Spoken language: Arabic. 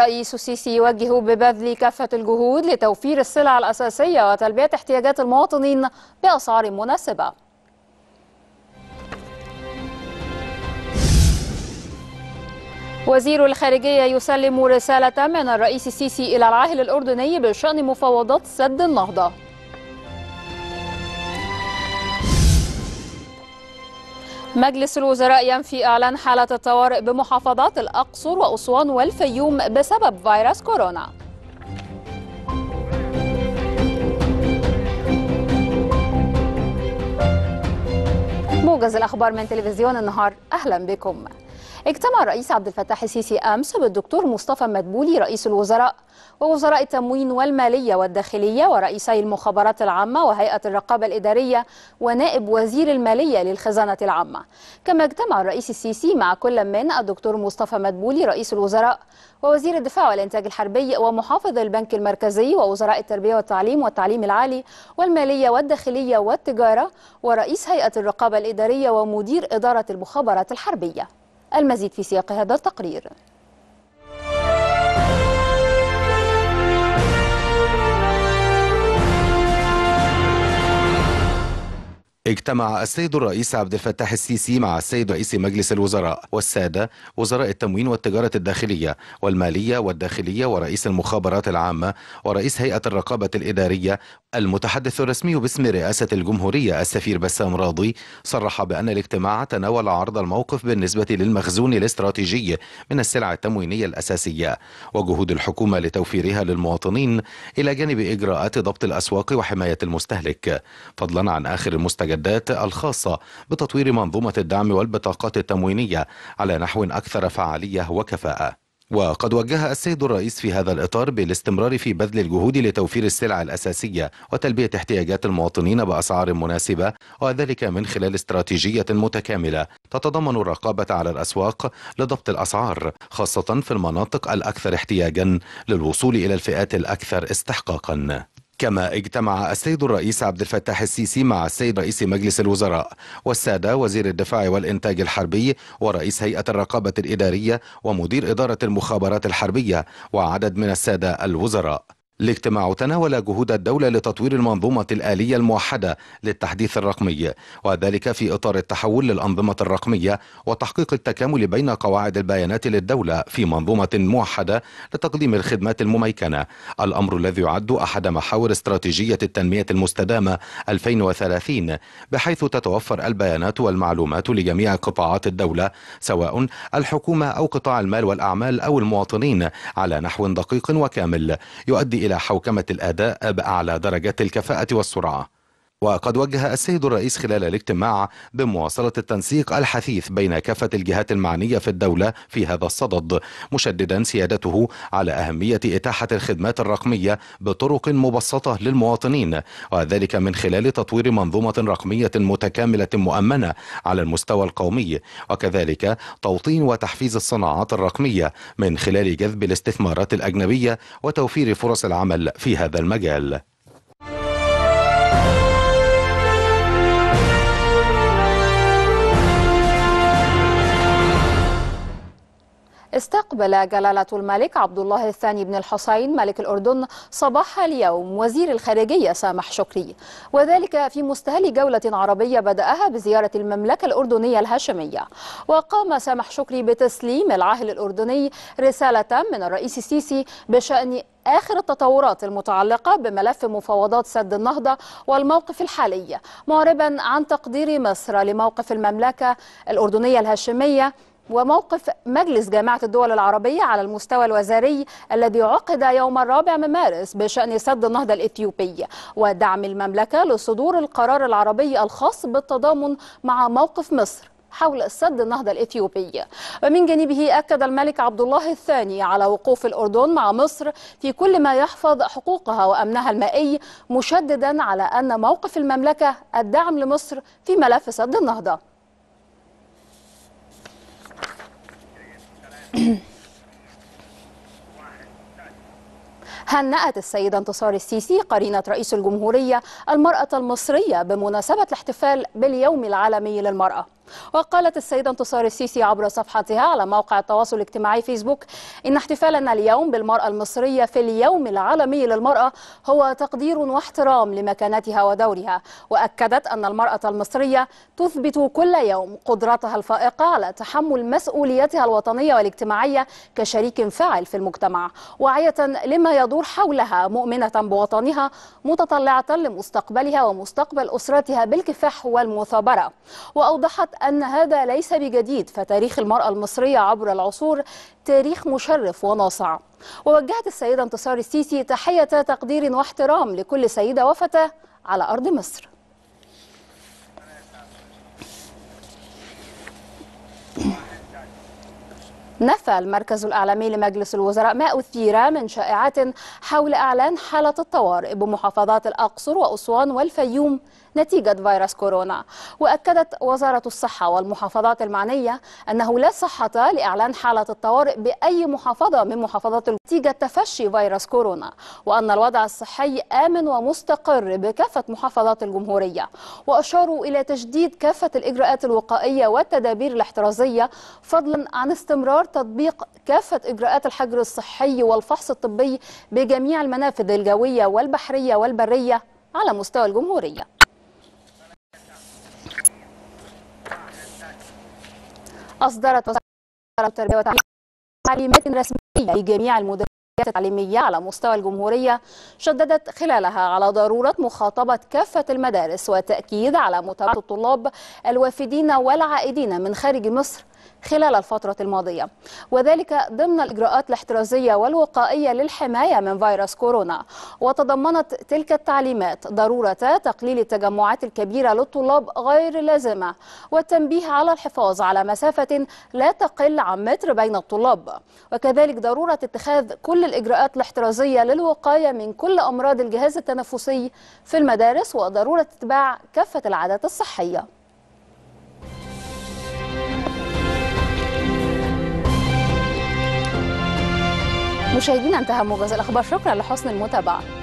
الرئيس السيسي يوجه ببذل كافة الجهود لتوفير السلع الأساسية وتلبية احتياجات المواطنين بأسعار مناسبة وزير الخارجية يسلم رسالة من الرئيس السيسي إلى العاهل الأردني بشأن مفاوضات سد النهضة مجلس الوزراء ينفي إعلان حالة الطوارئ بمحافظات الأقصر وأسوان والفيوم بسبب فيروس كورونا موجز الأخبار من تلفزيون النهار أهلا بكم اجتمع الرئيس عبد الفتاح السيسي أمس بالدكتور مصطفى مدبولي رئيس الوزراء ووزراء التموين والمالية والداخلية ورئيسي المخابرات العامة وهيئة الرقابة الإدارية ونائب وزير المالية للخزانة العامة كما اجتمع الرئيس السيسي مع كل من الدكتور مصطفى مدبولي رئيس الوزراء ووزير الدفاع والإنتاج الحربي ومحافظ البنك المركزي ووزراء التربية والتعليم والتعليم العالي والمالية والداخلية والتجارة ورئيس هيئة الرقابة الإدارية ومدير إدارة المخابرات الحربية المزيد في سياق هذا التقرير اجتمع السيد الرئيس عبد الفتاح السيسي مع السيد رئيس مجلس الوزراء والسادة وزراء التموين والتجارة الداخلية والمالية والداخلية ورئيس المخابرات العامة ورئيس هيئة الرقابة الإدارية المتحدث الرسمي باسم رئاسة الجمهورية السفير بسام راضي صرح بأن الاجتماع تناول عرض الموقف بالنسبة للمخزون الاستراتيجي من السلع التموينية الأساسية وجهود الحكومة لتوفيرها للمواطنين إلى جانب إجراءات ضبط الأسواق وحماية المستهلك فضلا عن آخر المستجدات المستجدات الخاصة بتطوير منظومة الدعم والبطاقات التموينية على نحو أكثر فعالية وكفاءة وقد وجه السيد الرئيس في هذا الإطار بالاستمرار في بذل الجهود لتوفير السلع الأساسية وتلبية احتياجات المواطنين بأسعار مناسبة وذلك من خلال استراتيجية متكاملة تتضمن الرقابة على الأسواق لضبط الأسعار خاصة في المناطق الأكثر احتياجا للوصول إلى الفئات الأكثر استحقاقا كما اجتمع السيد الرئيس عبد الفتاح السيسي مع السيد رئيس مجلس الوزراء والسادة وزير الدفاع والإنتاج الحربي ورئيس هيئة الرقابة الإدارية ومدير إدارة المخابرات الحربية وعدد من السادة الوزراء الاجتماع تناول جهود الدولة لتطوير المنظومة الآلية الموحدة للتحديث الرقمي وذلك في إطار التحول للأنظمة الرقمية وتحقيق التكامل بين قواعد البيانات للدولة في منظومة موحدة لتقديم الخدمات المميكنة الأمر الذي يعد أحد محاور استراتيجية التنمية المستدامة 2030 بحيث تتوفر البيانات والمعلومات لجميع قطاعات الدولة سواء الحكومة أو قطاع المال والأعمال أو المواطنين على نحو دقيق وكامل يؤدي إلى إلى حوكمة الأداء بأعلى درجات الكفاءة والسرعة وقد وجه السيد الرئيس خلال الاجتماع بمواصلة التنسيق الحثيث بين كافة الجهات المعنية في الدولة في هذا الصدد مشددا سيادته على أهمية إتاحة الخدمات الرقمية بطرق مبسطة للمواطنين وذلك من خلال تطوير منظومة رقمية متكاملة مؤمنة على المستوى القومي وكذلك توطين وتحفيز الصناعات الرقمية من خلال جذب الاستثمارات الأجنبية وتوفير فرص العمل في هذا المجال استقبل جلالة الملك عبد الله الثاني بن الحسين ملك الأردن صباح اليوم وزير الخارجية سامح شكري وذلك في مستهل جولة عربية بدأها بزيارة المملكة الأردنية الهاشمية وقام سامح شكري بتسليم العاهل الأردني رسالة من الرئيس السيسي بشأن آخر التطورات المتعلقة بملف مفاوضات سد النهضة والموقف الحالي معربا عن تقدير مصر لموقف المملكة الأردنية الهاشمية وموقف مجلس جامعة الدول العربية على المستوى الوزاري الذي عقد يوم الرابع من مارس بشأن سد النهضة الإثيوبية ودعم المملكة لصدور القرار العربي الخاص بالتضامن مع موقف مصر حول سد النهضة الإثيوبي ومن جانبه أكد الملك عبد الله الثاني على وقوف الأردن مع مصر في كل ما يحفظ حقوقها وأمنها المائي مشددا على أن موقف المملكة الدعم لمصر في ملف سد النهضة هنأت السيدة انتصار السيسي قرينة رئيس الجمهورية المرأة المصرية بمناسبة الاحتفال باليوم العالمي للمرأة وقالت السيدة انتصار السيسي عبر صفحتها على موقع التواصل الاجتماعي فيسبوك إن احتفالنا اليوم بالمرأة المصرية في اليوم العالمي للمرأة هو تقدير واحترام لمكانتها ودورها وأكدت أن المرأة المصرية تثبت كل يوم قدرتها الفائقة على تحمل مسؤوليتها الوطنية والاجتماعية كشريك فاعل في المجتمع واعية لما يدور حولها مؤمنة بوطنها متطلعة لمستقبلها ومستقبل أسرتها بالكفاح والمثابرة وأوضحت أن هذا ليس بجديد فتاريخ المرأة المصرية عبر العصور تاريخ مشرف وناصع ووجهت السيدة انتصار السيسي تحية تقدير واحترام لكل سيدة وفتاة على أرض مصر نفى المركز الإعلامي لمجلس الوزراء ما أثير من شائعات حول إعلان حالة الطوارئ بمحافظات الأقصر وأسوان والفيوم نتيجة فيروس كورونا وأكدت وزارة الصحة والمحافظات المعنية أنه لا صحة لإعلان حالة الطوارئ بأي محافظة من محافظات نتيجة تفشي فيروس كورونا وأن الوضع الصحي آمن ومستقر بكافة محافظات الجمهورية وأشاروا إلى تجديد كافة الإجراءات الوقائية والتدابير الاحترازية فضلا عن استمرار تطبيق كافة إجراءات الحجر الصحي والفحص الطبي بجميع المنافذ الجوية والبحرية والبرية على مستوى الجمهورية أصدرت وزارة التربية والتعليم تعليمات رسمية لجميع المدرسات التعليمية على مستوى الجمهورية شددت خلالها على ضرورة مخاطبة كافة المدارس وتأكيد على متابعة الطلاب الوافدين والعائدين من خارج مصر خلال الفترة الماضية وذلك ضمن الإجراءات الاحترازية والوقائية للحماية من فيروس كورونا وتضمنت تلك التعليمات ضرورة تقليل التجمعات الكبيرة للطلاب غير لازمة والتنبيه على الحفاظ على مسافة لا تقل عن متر بين الطلاب وكذلك ضرورة اتخاذ كل الإجراءات الاحترازية للوقاية من كل أمراض الجهاز التنفسي في المدارس وضرورة اتباع كافة العادات الصحية مشاهدينا انتهى موجز الاخبار شكرا لحسن المتابعه